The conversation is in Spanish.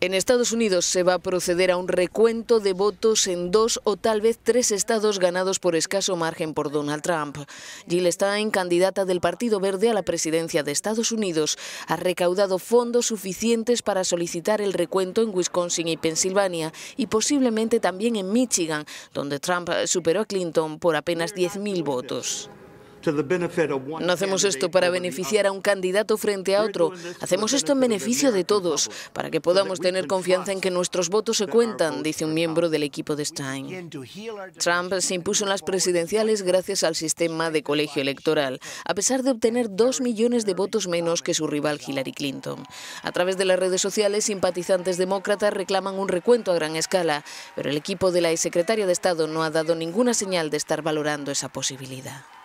En Estados Unidos se va a proceder a un recuento de votos en dos o tal vez tres estados ganados por escaso margen por Donald Trump. Jill Stein, candidata del Partido Verde a la presidencia de Estados Unidos, ha recaudado fondos suficientes para solicitar el recuento en Wisconsin y Pensilvania y posiblemente también en Michigan, donde Trump superó a Clinton por apenas 10.000 votos. No hacemos esto para beneficiar a un candidato frente a otro. Hacemos esto en beneficio de todos, para que podamos tener confianza en que nuestros votos se cuentan, dice un miembro del equipo de Stein. Trump se impuso en las presidenciales gracias al sistema de colegio electoral, a pesar de obtener dos millones de votos menos que su rival Hillary Clinton. A través de las redes sociales, simpatizantes demócratas reclaman un recuento a gran escala, pero el equipo de la secretaria de Estado no ha dado ninguna señal de estar valorando esa posibilidad.